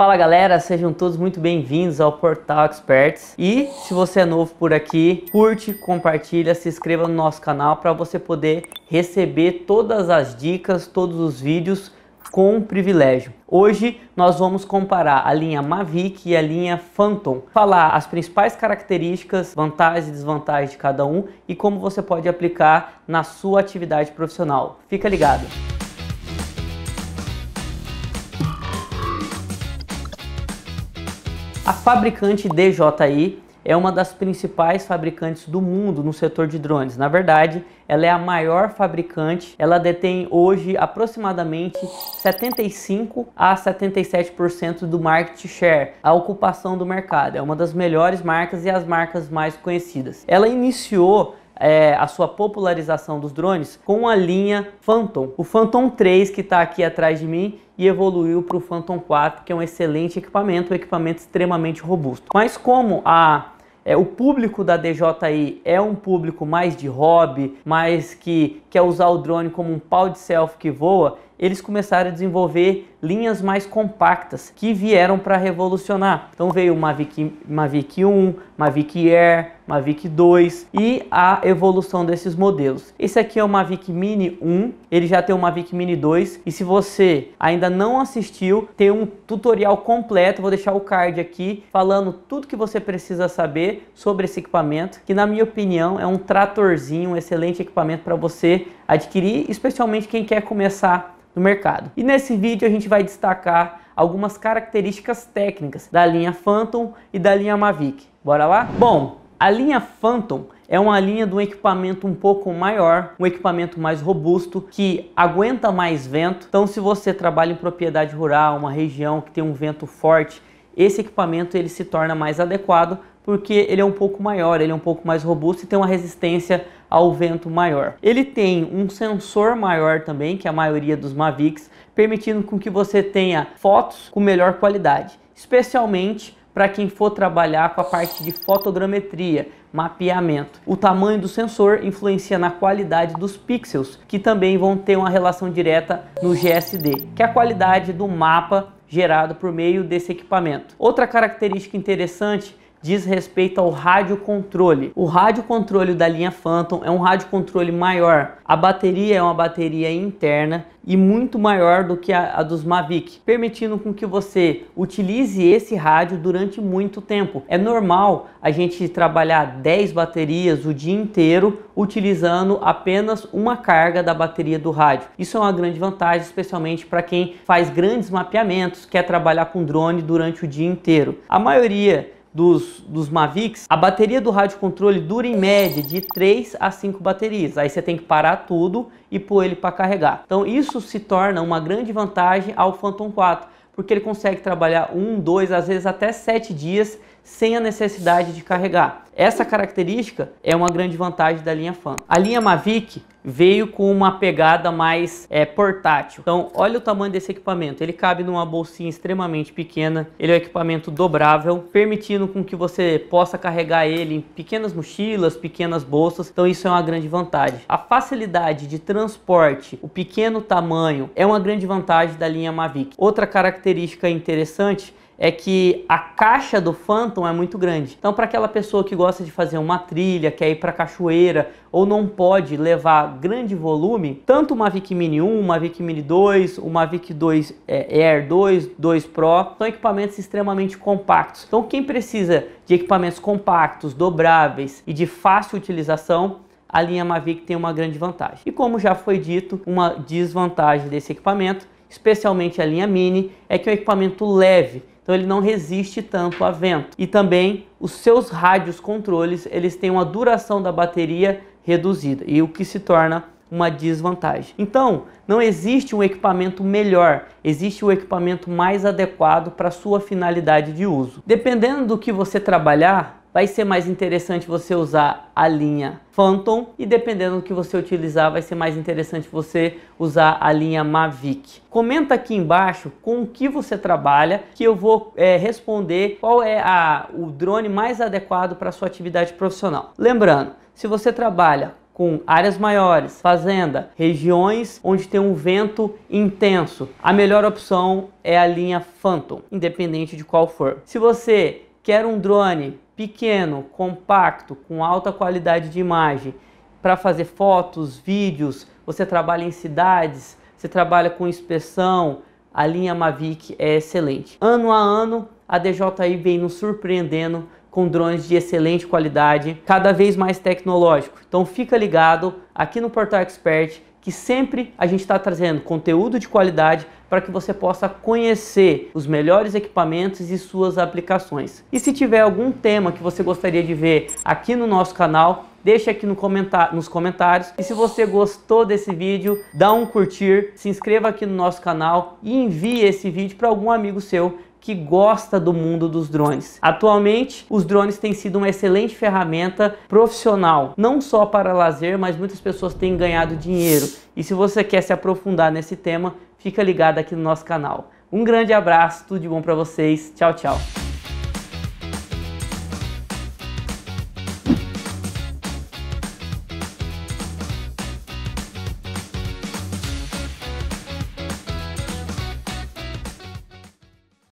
Fala galera, sejam todos muito bem-vindos ao Portal Experts. E se você é novo por aqui, curte, compartilha, se inscreva no nosso canal para você poder receber todas as dicas, todos os vídeos com privilégio. Hoje nós vamos comparar a linha Mavic e a linha Phantom, falar as principais características, vantagens e desvantagens de cada um e como você pode aplicar na sua atividade profissional. Fica ligado! A fabricante DJI é uma das principais fabricantes do mundo no setor de drones. Na verdade, ela é a maior fabricante. Ela detém hoje aproximadamente 75 a 77% do market share, a ocupação do mercado. É uma das melhores marcas e as marcas mais conhecidas. Ela iniciou é, a sua popularização dos drones com a linha Phantom. O Phantom 3 que está aqui atrás de mim e evoluiu para o Phantom 4, que é um excelente equipamento, um equipamento extremamente robusto. Mas como a é, o público da DJI é um público mais de hobby, mais que quer usar o drone como um pau de selfie que voa, eles começaram a desenvolver linhas mais compactas que vieram para revolucionar. Então veio o Mavic, Mavic 1, Mavic Air, Mavic 2 e a evolução desses modelos. Esse aqui é o Mavic Mini 1, ele já tem o Mavic Mini 2 e se você ainda não assistiu, tem um tutorial completo, vou deixar o card aqui falando tudo que você precisa saber sobre esse equipamento, que na minha opinião é um tratorzinho, um excelente equipamento para você adquirir, especialmente quem quer começar no mercado. E nesse vídeo a gente vai destacar algumas características técnicas da linha Phantom e da linha Mavic. Bora lá? Bom, a linha Phantom é uma linha de um equipamento um pouco maior, um equipamento mais robusto, que aguenta mais vento. Então se você trabalha em propriedade rural, uma região que tem um vento forte, esse equipamento ele se torna mais adequado porque ele é um pouco maior, ele é um pouco mais robusto e tem uma resistência ao vento maior. Ele tem um sensor maior também, que é a maioria dos Mavics, permitindo com que você tenha fotos com melhor qualidade, especialmente para quem for trabalhar com a parte de fotogrametria, mapeamento. O tamanho do sensor influencia na qualidade dos pixels, que também vão ter uma relação direta no GSD, que é a qualidade do mapa gerado por meio desse equipamento. Outra característica interessante diz respeito ao rádio controle. O rádio controle da linha Phantom é um rádio controle maior. A bateria é uma bateria interna e muito maior do que a, a, dos Mavic, permitindo com que você utilize esse rádio durante muito tempo. É normal a gente trabalhar 10 baterias o dia inteiro utilizando apenas uma carga da bateria do rádio. Isso é uma grande vantagem, especialmente para quem faz grandes mapeamentos, quer trabalhar com drone durante o dia inteiro. A maioria dos, dos Mavics, a bateria do rádio controle dura em média de 3 a 5 baterias. Aí você tem que parar tudo e pôr ele para carregar. Então isso se torna uma grande vantagem ao Phantom 4, porque ele consegue trabalhar um, dois, às vezes até sete dias sem a necessidade de carregar. Essa característica é uma grande vantagem da linha Fan. A linha Mavic veio com uma pegada mais é, portátil. Então, olha o tamanho desse equipamento. Ele cabe numa bolsinha extremamente pequena. Ele é um equipamento dobrável, permitindo com que você possa carregar ele em pequenas mochilas, pequenas bolsas. Então, isso é uma grande vantagem. A facilidade de transporte, o pequeno tamanho, é uma grande vantagem da linha Mavic. Outra característica interessante é que a caixa do Phantom é muito grande. Então, para aquela pessoa que gosta de fazer uma trilha, quer ir para cachoeira ou não pode levar grande volume, tanto uma Mavic Mini 1, uma Mavic Mini 2, uma Mavic 2 é, Air 2, 2 Pro, são equipamentos extremamente compactos. Então, quem precisa de equipamentos compactos, dobráveis e de fácil utilização, a linha Mavic tem uma grande vantagem. E como já foi dito, uma desvantagem desse equipamento, especialmente a linha Mini, é que é um equipamento leve, então ele não resiste tanto a vento. E também os seus rádios controles, eles têm uma duração da bateria reduzida, e o que se torna uma desvantagem. Então, não existe um equipamento melhor, existe o um equipamento mais adequado para sua finalidade de uso. Dependendo do que você trabalhar, vai ser mais interessante você usar a linha Phantom e dependendo do que você utilizar, vai ser mais interessante você usar a linha Mavic. Comenta aqui embaixo com o que você trabalha que eu vou é, responder qual é a, o drone mais adequado para sua atividade profissional. Lembrando, se você trabalha com áreas maiores, fazenda, regiões onde tem um vento intenso, a melhor opção é a linha Phantom, independente de qual for. Se você quer um drone pequeno, compacto, com alta qualidade de imagem, para fazer fotos, vídeos, você trabalha em cidades, você trabalha com inspeção, a linha Mavic é excelente. Ano a ano, a DJI vem nos surpreendendo com drones de excelente qualidade, cada vez mais tecnológico. Então fica ligado aqui no Portal Expert que sempre a gente está trazendo conteúdo de qualidade para que você possa conhecer os melhores equipamentos e suas aplicações. E se tiver algum tema que você gostaria de ver aqui no nosso canal, deixe aqui no comentar, nos comentários. E se você gostou desse vídeo, dá um curtir, se inscreva aqui no nosso canal e envie esse vídeo para algum amigo seu que gosta do mundo dos drones. Atualmente, os drones têm sido uma excelente ferramenta profissional, não só para lazer, mas muitas pessoas têm ganhado dinheiro. E se você quer se aprofundar nesse tema, fica ligado aqui no nosso canal. Um grande abraço, tudo de bom para vocês. Tchau, tchau.